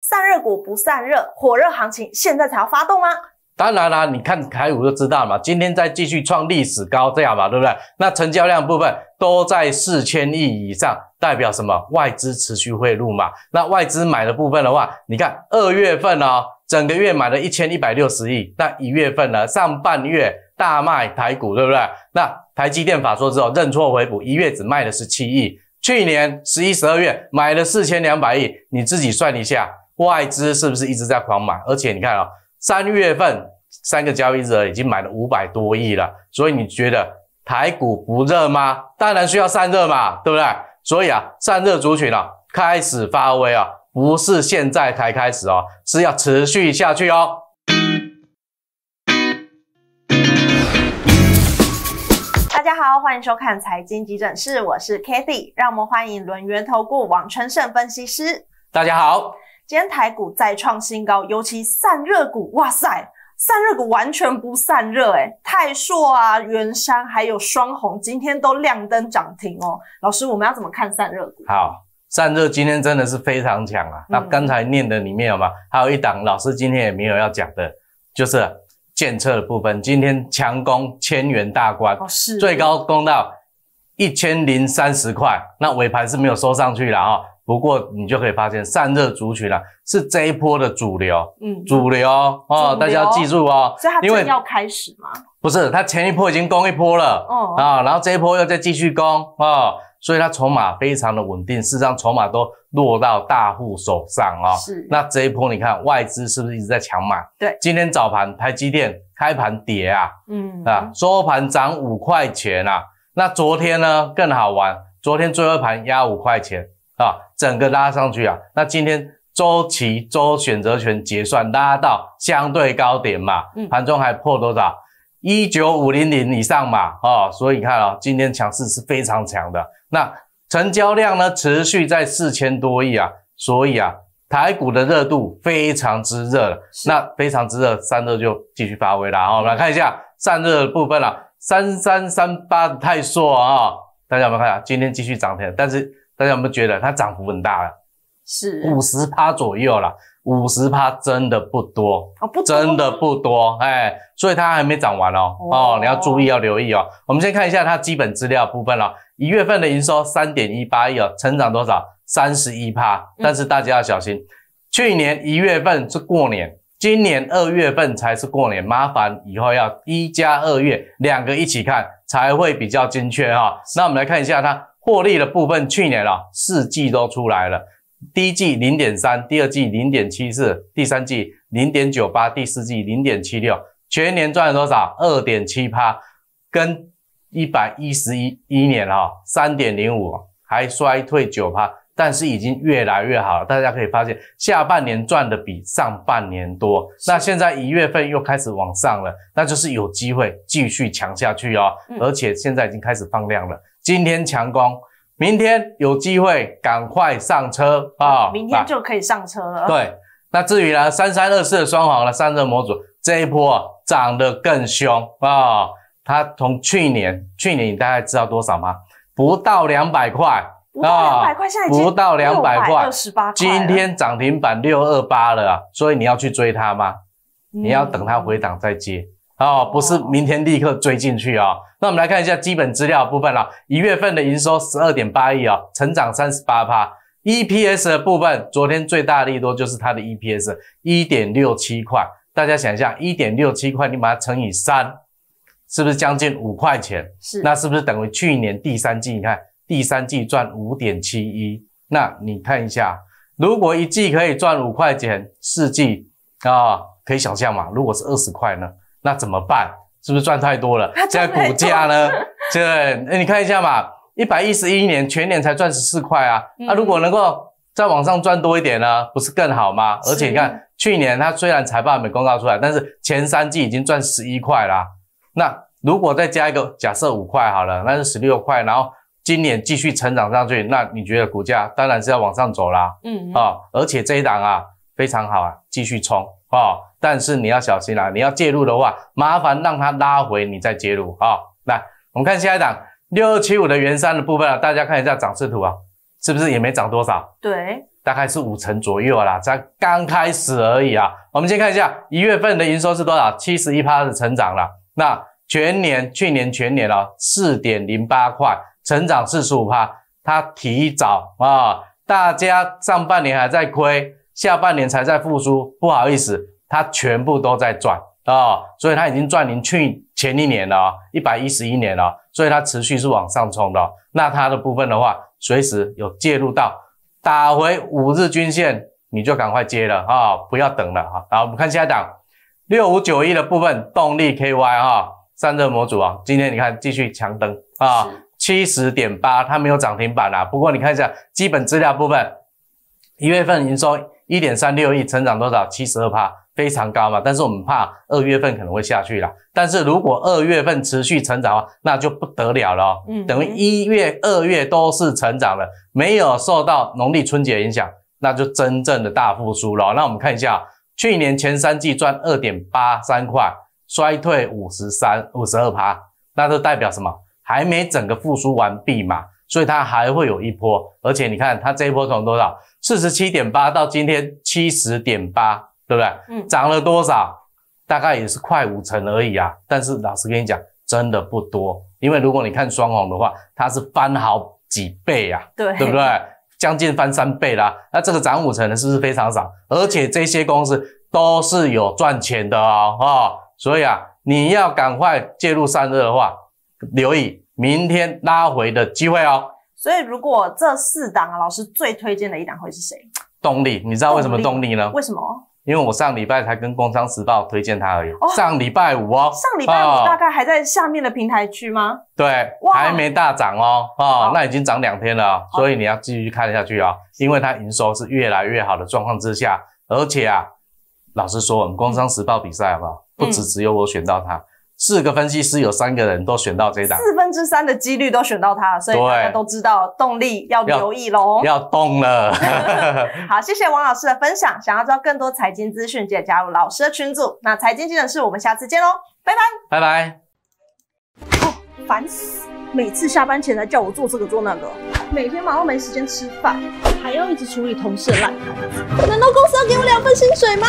散热股不散热，火热行情现在才要发动吗？当然啦，你看台股就知道嘛。今天再继续创历史高这样嘛，对不对？那成交量部分都在四千亿以上，代表什么？外资持续汇入嘛。那外资买的部分的话，你看二月份哦，整个月买了一千一百六十亿。那一月份呢，上半月大卖台股，对不对？那台积电法说之后认错回补，一月只卖了十七亿。去年十一、十二月买了四千两百亿，你自己算一下。外资是不是一直在狂买？而且你看啊，三月份三个交易日已经买了五百多亿了。所以你觉得台股不热吗？当然需要散热嘛，对不对？所以啊，散热族群啊开始发威啊，不是现在才开始哦，是要持续下去哦。大家好，欢迎收看财经急诊室，我是 Kathy，让我们欢迎轮元投顾王春盛分析师。大家好。今天台股再创新高，尤其散热股，哇塞，散热股完全不散热哎，泰硕啊、元山还有双红今天都亮灯涨停哦。老师，我们要怎么看散热股？好，散热今天真的是非常强啊。那刚才念的里面有吗？还有一档，老师今天也没有要讲的，就是建测的部分。今天强攻千元大关，最高攻到一千零三十块，那尾盘是没有收上去了啊。不过你就可以发现，散热族群啊是这一波的主流，嗯，主流哦，大家要记住哦。所以它因为要开始吗？不是，它前一波已经攻一波了，哦，啊，然后这一波又再继续攻啊，所以它筹码非常的稳定，事实上筹码都落到大户手上哦。是，那这一波你看外资是不是一直在抢买？对，今天早盘台积电开盘跌啊，嗯啊，收盘涨五块钱啊，那昨天呢更好玩，昨天最后一盘压五块钱啊。整个拉上去啊，那今天周期周选择权结算拉到相对高点嘛，盘中还破多少？一九五零零以上嘛，啊，所以你看啊，今天强势是非常强的。那成交量呢，持续在四千多亿啊，所以啊，台股的热度非常之热了。那非常之热，散热就继续发威了啊。我们来看一下散热部分啊，三三三八的泰硕啊，大家有没有看啊？今天继续涨停，但是。大家有没觉得它涨幅很大了？是五十趴左右啦五十趴真的不多，真的不多，哎，所以它还没涨完哦，哦，你要注意要留意哦。我们先看一下它基本资料部分了，一月份的营收三点一八亿哦，成长多少？三十一趴。但是大家要小心，去年一月份是过年，今年二月份才是过年，麻烦以后要一加二月两个一起看才会比较精确哈。那我们来看一下它。获利的部分，去年啊四季都出来了，第一季零点三，第二季零点七四，第三季零点九八，第四季零点七六，全年赚了多少？二点七八，跟一百一十一一年哈三点零五还衰退九趴，但是已经越来越好，了。大家可以发现下半年赚的比上半年多，那现在一月份又开始往上了，那就是有机会继续强下去哦。而且现在已经开始放量了。今天强攻，明天有机会赶快上车啊！明天就可以上车了。对，那至于呢，三三二四的双黄的散热模组，这一波涨得更凶啊！它从去年，去年你大概知道多少吗？不到两百块啊！两百块现在不到两百块，今天涨停板六二八了，所以你要去追它吗？你要等它回档再接。哦，不是明天立刻追进去啊。那我们来看一下基本资料部分了。一月份的营收十二点八亿啊，成长三十八趴。EPS 的部分，昨天最大利多就是它的 EPS，一点六七块。大家想一下，一点六七块你把它乘以三，是不是将近五块钱？是，那是不是等于去年第三季？你看第三季赚五点七一，那你看一下，如果一季可以赚五块钱，四季啊，可以想象嘛？如果是二十块呢？那怎么办？是不是赚太多了？现在股价呢？现你看一下嘛，一百一十一年全年才赚十四块啊。那如果能够再往上赚多一点呢，不是更好吗？而且你看，去年它虽然财报没公告出来，但是前三季已经赚十一块啦。那如果再加一个假设五块好了，那是十六块。然后今年继续成长上去，那你觉得股价当然是要往上走啦。嗯啊，而且这一档啊非常好啊，继续冲。哦，但是你要小心啦！你要介入的话，麻烦让它拉回，你再介入啊。来，我们看下一档六二七五的元山的部分啊，大家看一下涨势图啊，是不是也没涨多少？对，大概是五成左右啦，才刚开始而已啊。我们先看一下一月份的营收是多少，七十一趴的成长了。那全年，去年全年了四点零八块，成长四十五趴，它提早啊，大家上半年还在亏。下半年才在复苏，不好意思，它全部都在赚啊，所以它已经赚您去前一年了一百一十一年了，所以它持续是往上冲的。那它的部分的话，随时有介入到，打回五日均线，你就赶快接了啊，不要等了啊。好，我们看下档六五九一的部分，动力 KY 哈，散热模组啊，今天你看继续强灯啊，七十点八，它没有涨停板啊，不过你看一下基本资料部分，一月份营收。一点三六亿，成长多少？七十二趴，非常高嘛。但是我们怕二月份可能会下去了。但是如果二月份持续成长那就不得了了哦。嗯，等于一月、二月都是成长了，没有受到农历春节影响，那就真正的大复苏了。那我们看一下，去年前三季赚二点八三块，衰退五十三、五十二趴，那就代表什么？还没整个复苏完毕嘛？所以它还会有一波，而且你看它这一波从多少？四十七点八到今天七十点八，对不对？嗯，涨了多少？大概也是快五成而已啊。但是老实跟你讲，真的不多。因为如果你看双红的话，它是翻好几倍啊，对对不对？将近翻三倍啦。那这个涨五成的是不是非常少？而且这些公司都是有赚钱的哦。啊！所以啊，你要赶快介入散热的话，留意。明天拉回的机会哦，所以如果这四档啊，老师最推荐的一档会是谁？动力，你知道为什么动力呢？为什么？因为我上礼拜才跟《工商时报》推荐他而已。上礼拜五哦。上礼拜五大概还在下面的平台区吗？对，还没大涨哦，哦，那已经涨两天了，所以你要继续看下去啊，因为它营收是越来越好的状况之下，而且啊，老实说，我们《工商时报》比赛好不好？不只只有我选到它。四个分析师有三个人都选到这档，四分之三的几率都选到它，所以大家都知道动力要留意喽，要动了。好，谢谢王老师的分享。想要知道更多财经资讯，记得加入老师的群组。那财经记者室，我们下次见喽，拜拜，拜拜。哦，烦死！每次下班前来叫我做这个做那个，每天忙到没时间吃饭，还要一直处理同事的烂摊子。难道公司要给我两份薪水吗？